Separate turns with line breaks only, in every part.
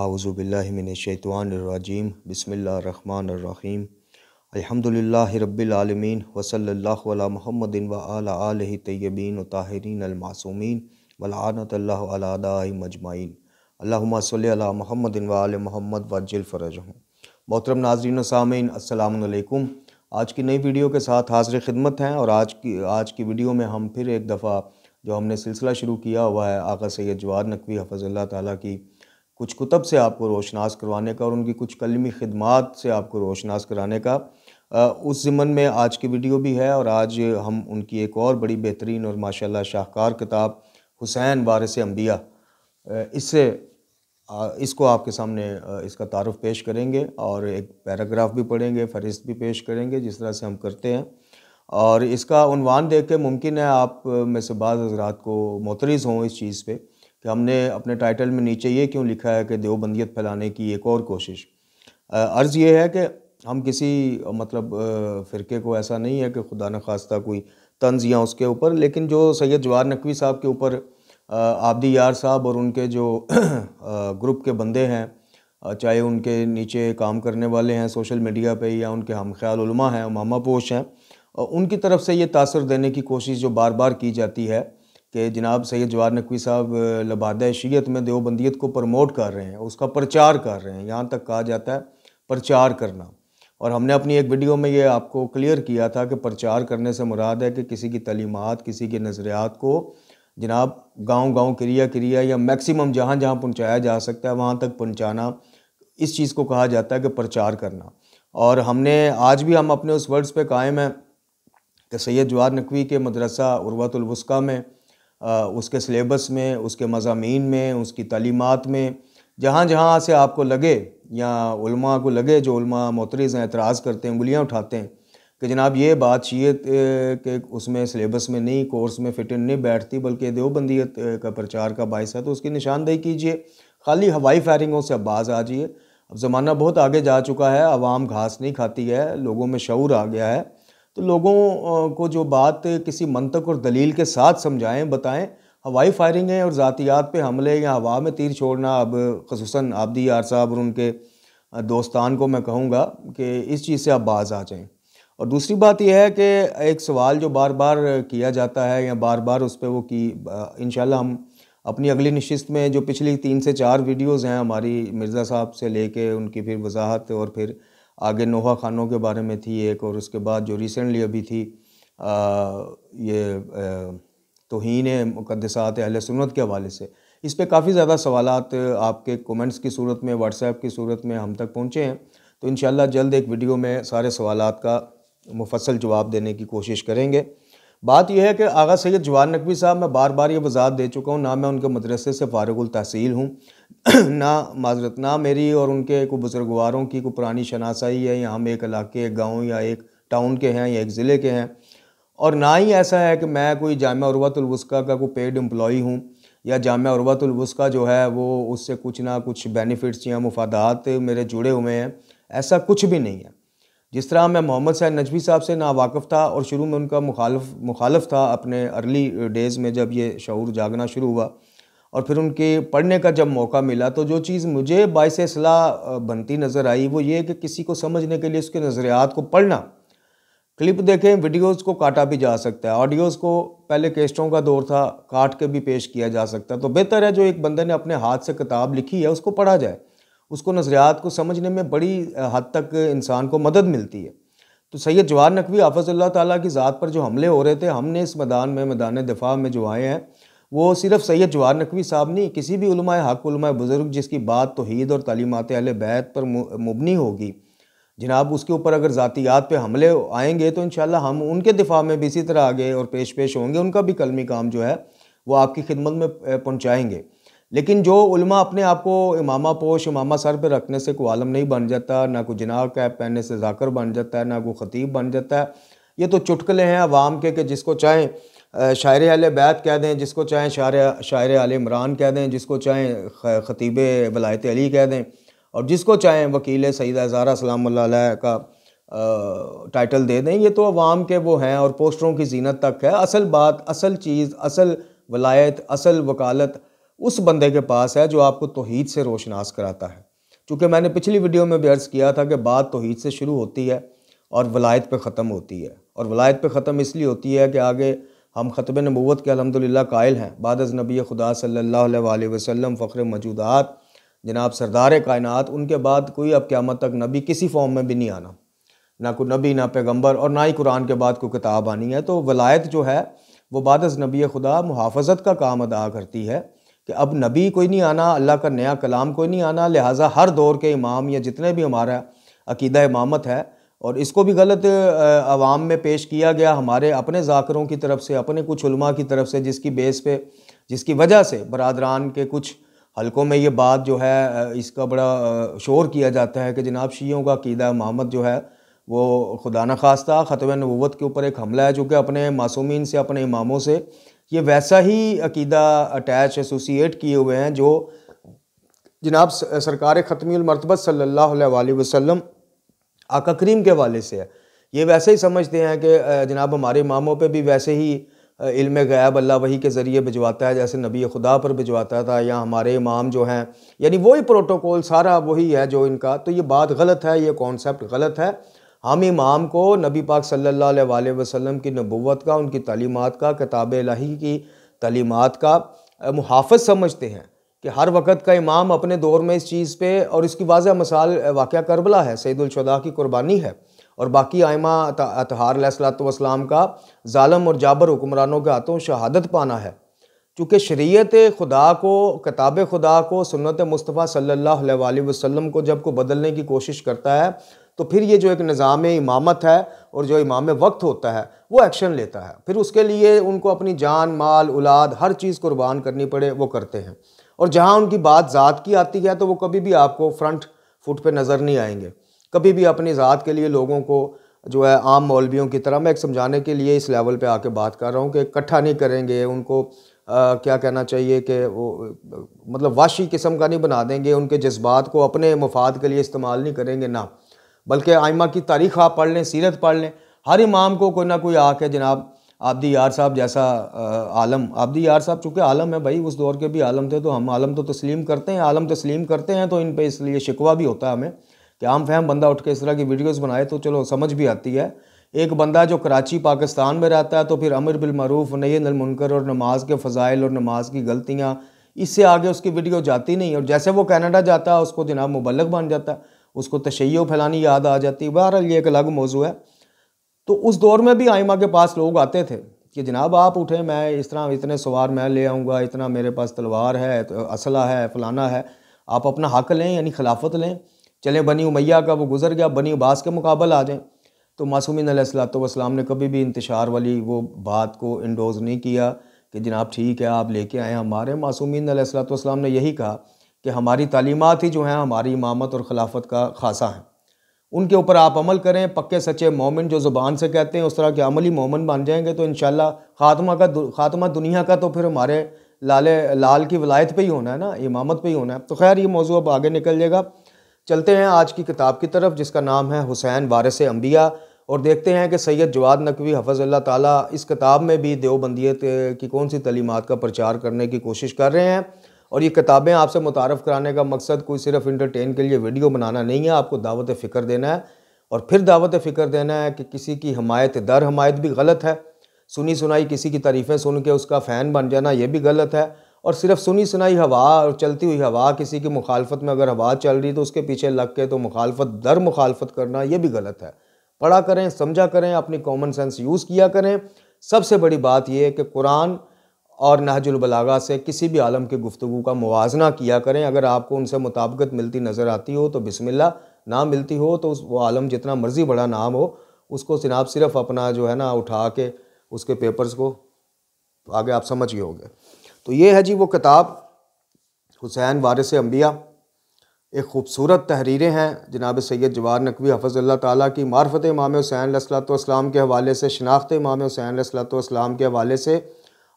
आउज़बिल्लिमिनशैतवानरजीम बसमीम अलहमदिल्ला रबालमीन वसल महमदिन व आल तय्यबीन ताहरीन अलमासूमीन वलानतल्लादाई मजमाइन अल्लाम महमदिन वाल महमद वजिलफ़रज हूँ मोहतरम नाजरीन सामीन असलकुम आज की नई वीडियो के साथ हाजिर ख़िदमत हैं और आज की आज की वीडियो में हम फिर एक दफ़ा जो हमने सिलसिला शुरू किया हुआ है आका सैद जवाद नकवी हफ़ल्ला ताली की कुछ कुतब से आपको रोशनास करवाने का और उनकी कुछ कलमी खदमात से आपको रोशनास कराने का उस ज़मन में आज की वीडियो भी है और आज हम उनकी एक और बड़ी बेहतरीन और माशाल्लाह शाहकार किताब हुसैन वारिस अम्बिया इससे इसको आपके सामने इसका तारफ़ पेश करेंगे और एक पैराग्राफ भी पढ़ेंगे फहरिस्त भी पेश करेंगे जिस तरह से हम करते हैं और इसका उनवान देख के मुमकिन है आप में से बाज़ हजरात को मोतरज़ हों इस चीज़ पर कि हमने अपने टाइटल में नीचे ये क्यों लिखा है कि देवबंदियत फैलाने की एक और कोशिश अर्ज़ ये है कि हम किसी मतलब फ़िरके को ऐसा नहीं है कि खुदा न खास्ता कोई तंज या उसके ऊपर लेकिन जो सैयद जवाहर नकवी साहब के ऊपर आबदी यार साहब और उनके जो ग्रुप के बंदे हैं चाहे उनके नीचे काम करने वाले हैं सोशल मीडिया पे या उनके हम ख्याल हैं मामा पोश हैं उनकी तरफ से ये तासर देने की कोशिश जो बार बार की जाती है कि जनाब सैयद जवाहर नकवी साहब लबादा शीयत तो में देवबंदियत को प्रमोट कर रहे हैं उसका प्रचार कर रहे हैं यहाँ तक कहा जाता है प्रचार करना और हमने अपनी एक वीडियो में ये आपको क्लियर किया था कि प्रचार करने से मुराद है कि किसी की तलीमत किसी के नज़रियात को जनाब गांव गांव क्रिया क्रिया या मैक्सिमम जहाँ जहाँ पहुँचाया जा सकता है वहाँ तक पहुँचाना इस चीज़ को कहा जाता है कि प्रचार करना और हमने आज भी हम अपने उस वर्ड्स पे कायम हैं कि सैयद जवाहर नकवी के मदरसा उर्वतुलवस्का में उसके सिलेबस में उसके मजामी में उसकी तलीमत में जहाँ जहाँ से आपको लगे या को लगे जो मोतरीज मोतरज़ हैं एतराज़ करते हैं उंगलियाँ उठाते हैं कि जनाब ये बात चाहिए के उसमें सिलेबस में नहीं कोर्स में फिट इन नहीं बैठती बल्कि देवबंदियत का प्रचार का बायस है तो उसकी निशानदेही कीजिए खाली हवाई फायरिंगों से अब बाज आ जाइए अब ज़माना बहुत आगे जा चुका है आवाम घास नहीं खाती है लोगों में शूर आ गया है तो लोगों को जो बात किसी मंतक और दलील के साथ समझाएं बताएं हवाई फायरिंग है और ज़ातियात पे हमले या हवा में तीर छोड़ना अब खसूस आबदी यार साहब और उनके दोस्तान को मैं कहूँगा कि इस चीज़ से आप बाज आ जाएँ और दूसरी बात यह है कि एक सवाल जो बार बार किया जाता है या बार बार उस पर वो की इन हम अपनी अगली नशस्त में जो पिछली तीन से चार वीडियोज़ हैं हमारी मिर्ज़ा साहब से ले कर उनकी फिर वजाहत और फिर आगे नोहा खानों के बारे में थी एक और उसके बाद जो रिसेंटली अभी थी आ, ये तोहन मुकदसात अहल सुनत के हवाले से इस पर काफ़ी ज़्यादा सवाल आपके कमेंट्स की सूरत में व्हाट्सएप की सूरत में हम तक पहुँचे हैं तो इन जल्द एक वीडियो में सारे सवाल का मुफसल जवाब देने की कोशिश करेंगे बात यह है कि आगा सैद जवान नकवी साहब मैं बार बार ये वजात दे चुका हूँ ना मैं उनके मदरसे से फ़ारगुल तहसील हूँ ना माजरत ना मेरी और उनके को बुज़ुर्गवारों की को पुरानी शनासाई है या हम एक इलाके एक गाँव या एक टाउन के हैं या एक ज़िले के हैं और ना ही ऐसा है कि मैं कोई जाम उर्वतुलवस्का का कोई पेड एम्प्लॉई हूँ या जाम उर्वतुलवस्का जो है वो उससे कुछ ना कुछ बेनिफिट्स या मुफादात मेरे जुड़े हुए हैं ऐसा कुछ भी नहीं है जिस तरह मैं मोहम्मद सैन नजवी साहब से ना वाकफ़ था और शुरू में उनका मुखालफ मुखालफ था अपने अर्ली डेज़ में जब ये शूर जागना शुरू हुआ और फिर उनके पढ़ने का जब मौका मिला तो जो चीज़ मुझे बायस सलाह बनती नज़र आई वो ये कि किसी को समझने के लिए उसके नज़रियात को पढ़ना क्लिप देखें वीडियोस को काटा भी जा सकता है ऑडियोज़ को पहले केस्टों का दौर था काट के भी पेश किया जा सकता है तो बेहतर है जो एक बंदे ने अपने हाथ से किताब लिखी है उसको पढ़ा जाए उसको नज़रियात को समझने में बड़ी हद तक इंसान को मदद मिलती है तो सैयद जवाहर नकवी हाफज़ल्ला ताली की ज़ात पर जो हमले हो रहे थे हमने इस मैदान में मैदान दिफा में जो आए हैं वो सिर्फ सैयद जवाहर नकवी साहब नहीं किसी भी हक बुज़ुर्ग जिसकी बात तोहद और तालीमत अल बैत पर मुबनी होगी जनाब उसके ऊपर अगर ज़ातियात पे हमले आएंगे तो इन हम उनके दिफा में भी इसी तरह आगे और पेश पेश होंगे उनका भी कलमी काम जो है वो आपकी खिदमत में पहुँचाएँगे लेकिन जो उलमा अपने आप को इमामा पोश इमामा सर पर रखने से कोई आलम नहीं बन जाता ना कोई जनाह कैब पहनने से जाकर बन जाता है ना कोई ख़तीब बन जाता है ये तो चुटकले हैं आवाम के कि जिसको चाहें शायर आल बैत कह दें जिसको चाहें शायर शायर आल इमरान कह दें जिसको चाहें ख़तीब वलायत अली कह दें और जिसको चाहें वकील सईद हज़ारा सलाम का टाइटल दे दें ये तो अवाम के वो हैं और पोस्टरों की जीनत तक है असल बात असल चीज़ असल वलायत असल वकालत उस बंदे के पास है जो आपको तोहद से रोशनास कराता है चूँकि मैंने पिछली वीडियो में भी अर्ज़ किया था कि बात तोहद से शुरू होती है और वलायत पे ख़त्म होती है और वलायत पे ख़त्म इसलिए होती है कि आगे हम ख़ब नबूत के अलहमदिल्ला कायल हैं बाद नबी खुदा सल्ला वसम फ़ख्र मौजूदात जनाब सरदार कायनत उनके बाद कोई अब क़्यामत तक नबी किसी फॉर्म में भी नहीं आना ना कोई नबी ना पैगम्बर और ना ही कुरान के बाद कोई किताब आनी है तो वलायत जो है वह बाद नबी खुदा मुहाफ़त का काम अदा करती है कि अब नबी कोई नहीं आना अल्लाह का नया कलाम कोई नहीं आना लिहाजा हर दौर के इमाम या जितने भी हमारा अकीदा इमामत है और इसको भी गलत आवाम में पेश किया गया हमारे अपने जाकरों की तरफ से अपने कुछ उलमा की तरफ से जिसकी बेस पे जिसकी वजह से बरदरान के कुछ हलकों में ये बात जो है इसका बड़ा शोर किया जाता है कि जनाब शीयों का कीदा मोहम्मद जो है वो खुदा न खास्ता ख़तम नबूत के ऊपर एक हमला है चूँकि अपने मासूमिन से अपने इमामों से ये वैसा ही अकीदा अटैच एसोसिएट किए हुए हैं जो जनाब सरकार ख़तमी मरतबत सल्ला वसम आका करीम के वाले से है ये वैसे ही समझते हैं कि जनाब हमारे इमामों पर भी वैसे ही इल्म गायब अल्लाह वही के ज़रिए भिजवाता है जैसे नबी खुदा पर भिजवाता था या हमारे इमाम जो हैं यानी वही प्रोटोकॉल सारा वही है जो इनका तो ये बात गलत है ये कॉन्सेप्ट गलत है हम इमाम को नबी पाक सल्ला वसम की नबूत का उनकी तलीमत का किताब लही की तलीमत का मुहाफ़ समझते हैं कि हर वक्त का इमाम अपने दौर में इस चीज़ पे और इसकी वाज मसाल वाक़ करबला है सैदुलशदा की कुर्बानी है और बाकी आयमा अतहार सलाम का ालम और जाबर हुक्मरानों के हाथों शहादत पाना है चूँकि शरीत खुदा को किताब खुदा को सुनत मुस्तफ़ा सल्ला वसम को जब को बदलने की कोशिश करता है तो फिर ये जो एक निज़ाम इमामत है और जो इमाम वक्त होता है वो एक्शन लेता है फिर उसके लिए उनको अपनी जान माल उलाद हर चीज़ कुर्बान करनी पड़े वो करते हैं और जहाँ उनकी बात ज़ात की आती है तो वो कभी भी आपको फ्रंट फुट पे नज़र नहीं आएंगे कभी भी अपनी ज़ात के लिए लोगों को जो है आम मौलवियों की तरह मैं एक समझाने के लिए इस लेवल पे आके बात कर रहा हूँ कि इकट्ठा नहीं करेंगे उनको आ, क्या कहना चाहिए कि वो मतलब वाशी किस्म का नहीं बना देंगे उनके जज्बात को अपने मफाद के लिए इस्तेमाल नहीं करेंगे ना बल्कि आइमा की तारीख आप पढ़ लें सीरत पढ़ लें हर इमाम को कोई ना कोई आके जनाब आबदी यार साहब जैसा आलम आबदी यार साहब चूँकि आलम है भाई उस दौर के भी आलम थे तो हम आलम तो तस्लीम करते हैं आलम तस्लीम करते हैं तो इन पर इसलिए शिकवा भी होता है हमें कि आम फहम बंदा उठ के इस तरह की वीडियोज़ बनाए तो चलो समझ भी आती है एक बंदा जो कराची पाकिस्तान में रहता है तो फिर अमिर बिलमरूफ़ नई नलमुनकर और नमाज के फ़जाइल और नमाज की गलतियाँ इससे आगे उसकी वीडियो जाती नहीं और जैसे वो कनाडा जाता है उसको जनाब मुबलक बन जाता है उसको तशैय फैलानी याद आ जाती है बहरहाल ये एक अलग मौजू है तो उस दौर में भी आइमा के पास लोग आते थे कि जनाब आप उठें मैं इस तरह इतने सवार मैं ले आऊँगा इतना मेरे पास तलवार है तो असला है फ़लाना है आप अपना हक लें यानी खिलाफत लें चलें बनी उमैया का वो गुज़र गया बनी उबास के मुकाबल आ जाएँ तो मासूमिन सलातम ने कभी भी इंतशार वाली वो बात को इंडोज़ नहीं किया कि जनाब ठीक है आप लेके आएँ हमारे मासूमिन सलातम ने यही कहा कि हमारी तालीमत ही जो हैं हमारी इमामत और खिलाफत का खासा हैं उनके ऊपर आप अमल करें पक्के सच्चे मोमिन जो ज़ुबान से कहते हैं उस तरह के अमली मोमिन बन जाएंगे तो इन खात्मा का खात्मा दुनिया का तो फिर हमारे लाल लाल की वलायत पे ही होना है ना इमामत पे ही होना है तो खैर ये मौजू अब आगे निकल जाएगा चलते हैं आज की किताब की तरफ जिसका नाम है हुसैन वारिस अम्बिया और देखते हैं कि सैयद जवाद नकवी हफ़ज़ अल्लाह इस किताब में भी देवबंदियत की कौन सी तलीमत का प्रचार करने की कोशिश कर रहे हैं और ये किताबें आपसे मुतारफ़ कराने का मकसद कोई सिर्फ इंटरटेन के लिए वीडियो बनाना नहीं है आपको दावत फ़िक्र देना है और फिर दावत फ़िक्र देना है कि किसी की हमायत दर हमायत भी गलत है सुनी सुनाई किसी की तारीफ़ें सुन के उसका फ़ैन बन जाना ये भी गलत है और सिर्फ सुनी सुनाई हवा और चलती हुई हवा किसी की मुखालफत में अगर हवा चल रही तो उसके पीछे लग के तो मुखालफत दर मुखालफत करना ये भी गलत है पढ़ा करें समझा करें अपनी कॉमन सेंस यूज़ किया करें सबसे बड़ी बात यह कि कुरान और नहजुलबलागा से किसी भी आलम की गुफ्तु का मुवजना किया करें अगर आपको उनसे मुताबकत मिलती नज़र आती हो तो बिसमिल्ला ना मिलती हो तो उस वो आलम जितना मर्ज़ी बड़ा नाम हो उसको सिनाब सिर्फ अपना जो है ना उठा के उसके पेपर्स को आगे आप समझ गए होंगे तो ये है जी वो किताब हुसैन वारिस अम्बिया एक खूबसूरत तहरीरें हैं जनाब सैद जवार नकवी हफ़ल ताली की मार्फत इमाम हुसैन लसलाम के हवाले से शनाख्त इमाम हुसैन लसलाम के हवाले से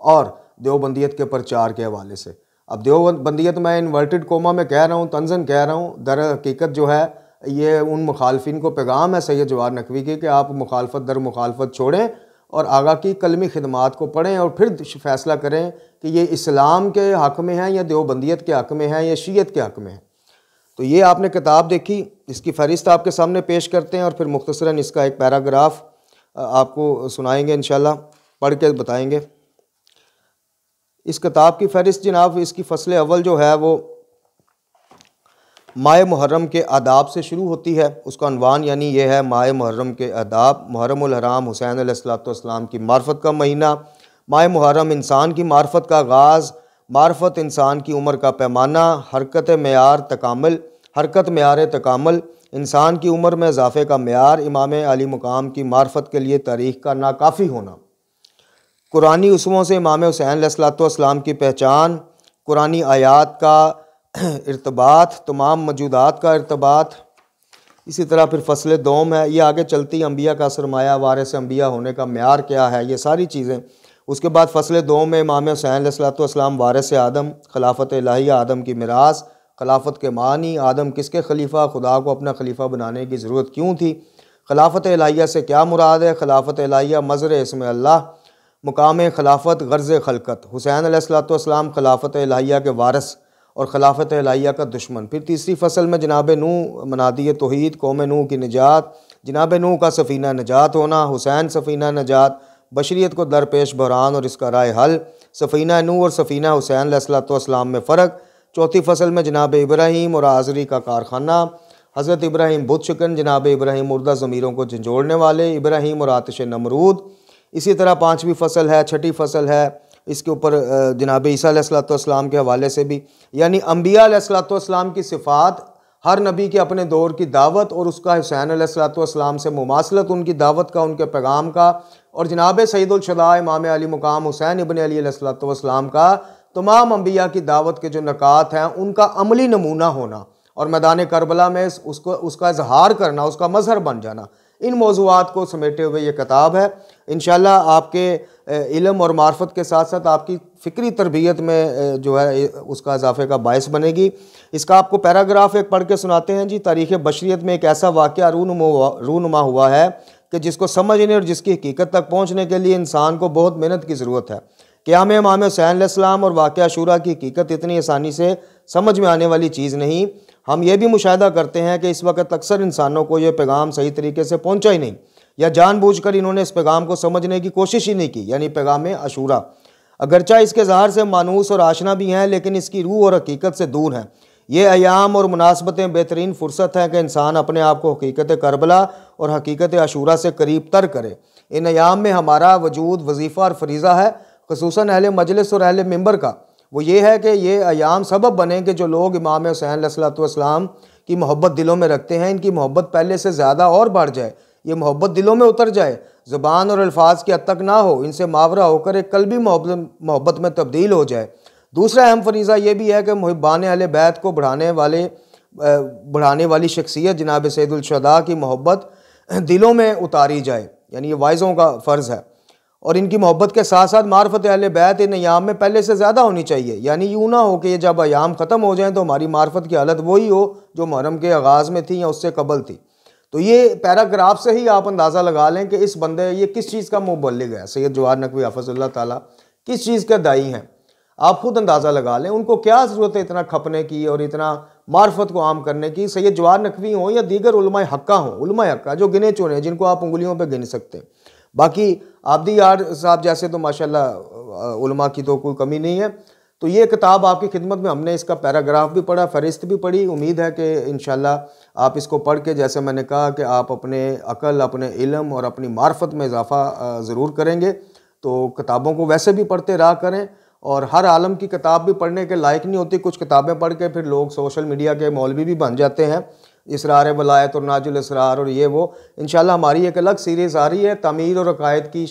और देवबंदियत के प्रचार के हवाले से अब देवबंदियत मैं इन्वर्टेड कोमा में कह रहा हूँ तंजन कह रहा हूँ दर हकीकत जो है ये उन मुखालफन को पैगाम है सैद जवाहर नकवी की कि आप मुखालफत दर मुखालफत छोड़ें और आगा की कलमी खदमात को पढ़ें और फिर फैसला करें कि ये इस्लाम के हक़ में है या देवबंदियत के हक़ में है या शीयत के हक़ में है तो ये आपने किताब देखी इसकी फहरिस्त आपके सामने पेश करते हैं और फिर मुख्तसरा इसका एक पैराग्राफ आपको सुनाएंगे इन पढ़ के बताएँगे इस किताब की फहरिस्त जनाब इसकी फसल अव्वल जो है वो माय मुहर्रम के आदाब से शुरू होती है उसका अनवान यानी यह है माय मुहर्रम के आदाब मुहर्रमहराम हुसैन असलातम की मार्फत का महीना माय मुहर्रम इंसान की मार्फत का आगाज़ मार्फत इंसान की उम्र का पैमाना हरकत मैार तकामल हरकत मैार तकामल इंसान की उम्र में इजाफे का मैार इमाम अली मुकाम की मार्फत के लिए तारीख का नाकाफ़ी होना कुरानी उसमों से इमाम हुसैन लसलातम की पहचान कुरानी आयात का इरतबात तमाम मौजूदात का इरतबात इसी तरह फिर फसल दोम है ये आगे चलती अम्बिया का सरमाया वारस अम्बिया होने का मैार क्या है ये सारी चीज़ें उसके बाद फसल दोम में इमाम हुसैन सलाम वारस आदम खिलाफत लाही आदम की मराज खिलाफत के मानी आदम किसके खलीफा खुदा को अपना खलीफा बनाने की ज़रूरत क्यों थी खिलाफत लाहिया से क्या मुराद है खिलाफत लाहिया मज़र इसमें अल्लाह मुकाम खिलाफत गर्ज़ खलकत हुसैन सलाम खिलाफत लाहिया के वारस और खिलाफत लाहिया का दुश्मन फिर तीसरी फसल में जनाब नू मनादी तोहद कौम नू की निजात जनाब नू का सफ़ीना नजात होना हुसैन सफ़ीना नजात बशरीत को दरपेश बहरान और इसका राय हल सफ़ीना नू और सफ़ीना हुसैन असलाम में फ़र्क चौथी फसल में जनाब इब्राहिम और आज़री का कारखाना हज़रत इब्राहिम बुत शिकन जनाब इब्राहिम उर्दा ज़मीरों को झंझोड़ने वाले इब्राहिम और आतिश नमरूद इसी तरह पाँचवीं फसल है छठी फसल है इसके ऊपर जनाब ईसीम के हवाले से भी यानी अम्बियालाम की सिफ़ात हर नबी के अपने दौर की दावत और उसका हुसैन सलाम से मुमासलत उनकी दावत का उनके पैगाम का और जनाब सईदुलशदा इमाम अली मुकाम हुसैन इबन अलीसलाम का तमाम अम्बिया की दावत के जो नक़ात हैं उनका अमली नमूना होना और मैदान करबला में उसको उसका इजहार करना उसका मजहर बन जाना इन मौजूद को समेटे हुए ये किताब है इन आपके इलम और मार्फत के साथ साथ आपकी फ़िक्री तरबियत में जो है उसका इजाफे का बायस बनेगी इसका आपको पैराग्राफ एक पढ़ के सुनाते हैं जी तारीख़ बशरीत में एक ऐसा वाक़ रूनुमा हुआ है कि जिसको समझने और जिसकी हकीकत तक पहुँचने के लिए इंसान को बहुत मेहनत की ज़रूरत है क्या में इमाम हुसैन और वाक़ शुरा की हकीकत इतनी आसानी से समझ में आने वाली चीज़ नहीं हम ये भी मुशाह करते हैं कि इस वक्त अक्सर इंसानों को यह पैगाम सही तरीके से पहुँचा ही नहीं या जानबूझकर इन्होंने इस पैगाम को समझने की कोशिश ही नहीं की यानी पैगाम अशूरा अगरचा इसके ज़हार से मानूस और आशना भी हैं लेकिन इसकी रूह और हकीकत से दूर हैं ये अयाम और मुनासबतें बेहतरीन फुर्सत हैं कि इंसान अपने आप को हकीकत करबला और हकीकत अशूरा से करीब तर करे इन अयाम में हमारा वजूद वजीफ़ा और फरीज़ा है खसूस अहल मजलिस और अहल मंबर का वो ये है कि ये अयाम सबब बने कि जो लोग इमाम हुसैन सलाम की मोहब्बत दिलों में रखते हैं इनकी मोहब्बत पहले से ज़्यादा और बढ़ जाए ये मोहब्बत दिलों में उतर जाए जबान और अल्फाज की हद तक ना हो इनसे मावरा होकर एक कल भी मोहब्बत में तब्दील हो जाए दूसरा अहम फरीज़ा ये भी है कि महबान अल बैत को बढ़ाने वाले बढ़ाने वाली शख्सियत जनाब सैदुलशदा की मोहब्बत दिलों में उतारी जाए यानी ये वाइज़ों का फ़र्ज़ है और इनकी मोहब्बत के साथ साथ मार्फत अहल बैत इन अयाम में पहले से ज़्यादा होनी चाहिए यानी यूँ ना हो कि ये जब अयाम ख़त्म हो जाएँ तो हमारी मार्फत की हालत वही हो जो मुहरम के आगाज़ में थी या उससे कबल थी तो ये पैराग्राफ से ही आप अंदाज़ा लगा लें कि इस बंदे ये किस चीज़ का मुबलग है सैयद जवाहर नकवी हाफजल्ला ताली किस चीज़ के दाई हैं आप खुद अंदाज़ा लगा लें उनको क्या ज़रूरत है इतना खपने की और इतना मार्फत को आम करने की सैयद जवाहर नकवी हों या दीगर हक्का हों हक्का जो गिने चुने जिनको आप उंगलियों पर गिन सकते हैं बाकी आबदी यार साहब जैसे तो माशाल्लाह की तो कोई कमी नहीं है तो ये किताब आपकी खिदमत में हमने इसका पैराग्राफ भी पढ़ा फहरिस्त भी पढ़ी उम्मीद है कि इन आप इसको पढ़ के जैसे मैंने कहा कि आप अपने अकल अपने इलम और अपनी मार्फत में इजाफ़ा ज़रूर करेंगे तो किताबों को वैसे भी पढ़ते रहा करें और हर आलम की किताब भी पढ़ने के लायक नहीं होती कुछ किताबें पढ़ के फिर लोग सोशल मीडिया के मौलवी भी बन जाते हैं इसरार वलायत और नाजुल इसरार और ये वो इन हमारी एक अलग सीरीज़ आ रही है तमीर और अकायद की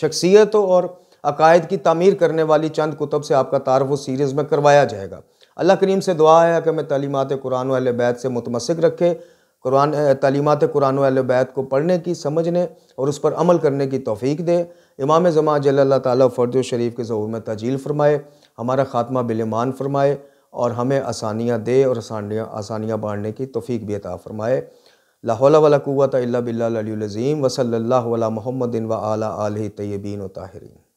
शख्सियत और अकायद की तमीर करने वाली चंद कुतब से आपका तारफ़ उस सीरीज़ में करवाया जाएगा अल्लाह करीम से दुआ है कि मैं तलीमत कुरान वाल से मुतमसक रखे कुरान तलीमत कुरान वाल को पढ़ने की समझने और उस पर अमल करने की तोफ़ी दे इमाम जमा जल्ला ताली फ़र्द शरीफ के ज़हूर में तजील फ़रमाए हमारा ख़ात्मा बिलमान फ़रमाए और हमें आसानियाँ दे और आसानियाँ आसानियाँ बाँटने की तोफ़ी भी अता फ़रमाए लाहौल वला बिल्लाज़ीम वसल्ला महमदिन व आला आल तयबीन व ताहरीन